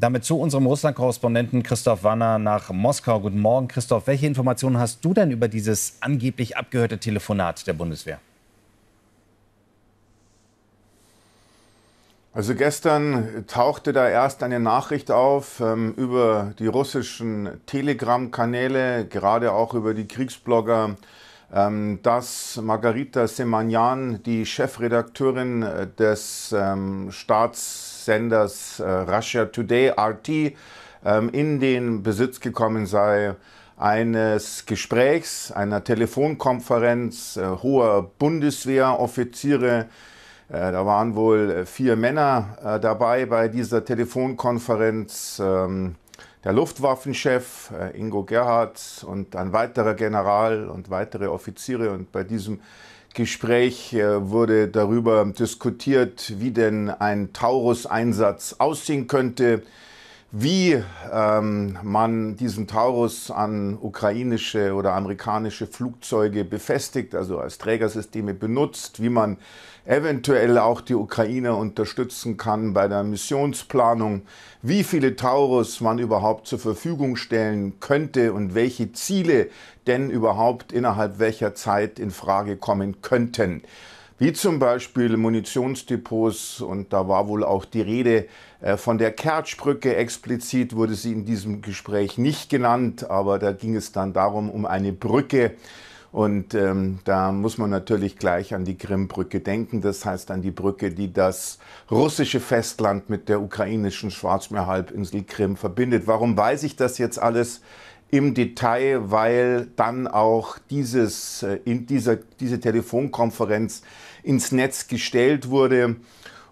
damit zu unserem Russland-Korrespondenten Christoph Wanner nach Moskau. Guten Morgen, Christoph. Welche Informationen hast du denn über dieses angeblich abgehörte Telefonat der Bundeswehr? Also gestern tauchte da erst eine Nachricht auf ähm, über die russischen Telegram-Kanäle, gerade auch über die Kriegsblogger, ähm, dass Margarita Semanyan, die Chefredakteurin äh, des ähm, Staats Senders äh, Russia Today RT ähm, in den Besitz gekommen sei eines Gesprächs, einer Telefonkonferenz äh, hoher Bundeswehroffiziere. Äh, da waren wohl vier Männer dabei bei dieser Telefonkonferenz. Ähm, der Luftwaffenchef Ingo Gerhardt und ein weiterer General und weitere Offiziere. Und bei diesem Gespräch äh, wurde darüber diskutiert, wie denn ein Taurus-Einsatz aussehen könnte wie ähm, man diesen Taurus an ukrainische oder amerikanische Flugzeuge befestigt, also als Trägersysteme benutzt, wie man eventuell auch die Ukrainer unterstützen kann bei der Missionsplanung, wie viele Taurus man überhaupt zur Verfügung stellen könnte und welche Ziele denn überhaupt innerhalb welcher Zeit in Frage kommen könnten wie zum Beispiel Munitionsdepots. Und da war wohl auch die Rede äh, von der Kertschbrücke. Explizit wurde sie in diesem Gespräch nicht genannt, aber da ging es dann darum, um eine Brücke. Und ähm, da muss man natürlich gleich an die Krimbrücke denken, das heißt an die Brücke, die das russische Festland mit der ukrainischen Schwarzmeerhalbinsel Krim verbindet. Warum weiß ich das jetzt alles? im Detail, weil dann auch dieses, äh, in dieser, diese Telefonkonferenz ins Netz gestellt wurde.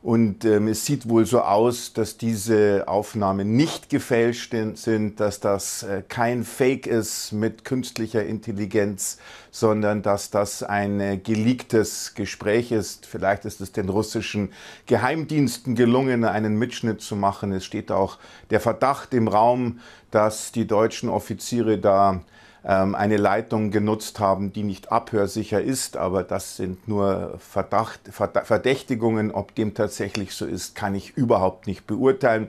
Und ähm, es sieht wohl so aus, dass diese Aufnahmen nicht gefälscht sind, dass das äh, kein Fake ist mit künstlicher Intelligenz, sondern dass das ein äh, geleaktes Gespräch ist. Vielleicht ist es den russischen Geheimdiensten gelungen, einen Mitschnitt zu machen. Es steht auch der Verdacht im Raum, dass die deutschen Offiziere da ähm, eine Leitung genutzt haben, die nicht abhörsicher ist, aber das sind nur Verdacht, Verdächtigungen. Ob dem tatsächlich so ist, kann ich überhaupt nicht beurteilen.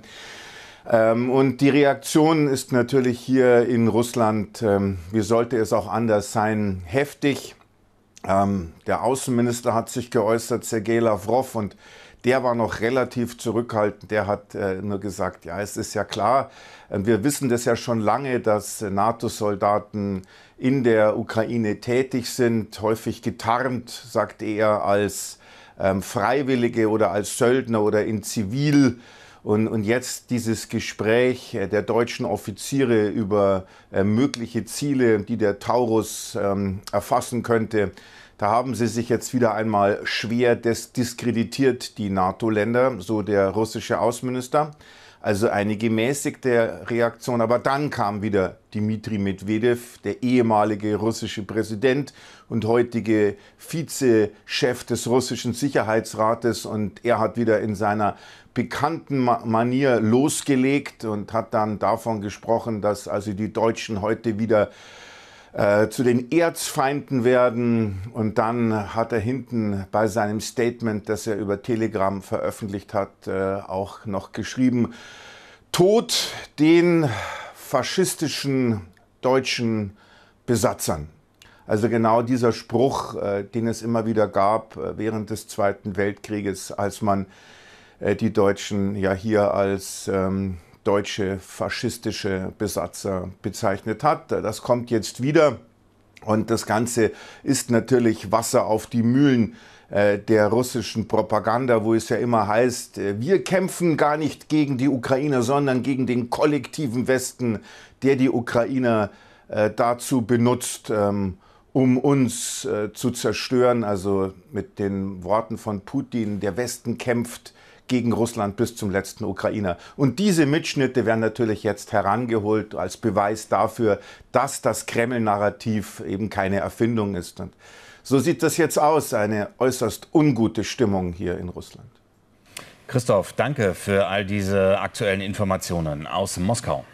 Ähm, und die Reaktion ist natürlich hier in Russland, ähm, wie sollte es auch anders sein, heftig. Der Außenminister hat sich geäußert, Sergei Lavrov, und der war noch relativ zurückhaltend. Der hat äh, nur gesagt, ja, es ist ja klar, äh, wir wissen das ja schon lange, dass NATO-Soldaten in der Ukraine tätig sind, häufig getarnt, sagt er, als ähm, Freiwillige oder als Söldner oder in Zivil. Und, und jetzt dieses Gespräch äh, der deutschen Offiziere über äh, mögliche Ziele, die der Taurus ähm, erfassen könnte, da haben sie sich jetzt wieder einmal schwer diskreditiert, die NATO-Länder, so der russische Außenminister also eine gemäßigte Reaktion. Aber dann kam wieder Dmitri Medvedev, der ehemalige russische Präsident und heutige Vizechef des russischen Sicherheitsrates. Und er hat wieder in seiner bekannten Manier losgelegt und hat dann davon gesprochen, dass also die Deutschen heute wieder äh, zu den Erzfeinden werden. Und dann hat er hinten bei seinem Statement, das er über Telegram veröffentlicht hat, äh, auch noch geschrieben, Tod den faschistischen deutschen Besatzern. Also genau dieser Spruch, äh, den es immer wieder gab äh, während des Zweiten Weltkrieges, als man äh, die Deutschen ja hier als ähm, deutsche faschistische Besatzer bezeichnet hat. Das kommt jetzt wieder und das Ganze ist natürlich Wasser auf die Mühlen äh, der russischen Propaganda, wo es ja immer heißt, äh, wir kämpfen gar nicht gegen die Ukrainer, sondern gegen den kollektiven Westen, der die Ukrainer äh, dazu benutzt, ähm, um uns zu zerstören. Also mit den Worten von Putin, der Westen kämpft gegen Russland bis zum letzten Ukrainer. Und diese Mitschnitte werden natürlich jetzt herangeholt als Beweis dafür, dass das Kreml-Narrativ eben keine Erfindung ist. Und so sieht das jetzt aus, eine äußerst ungute Stimmung hier in Russland. Christoph, danke für all diese aktuellen Informationen aus Moskau.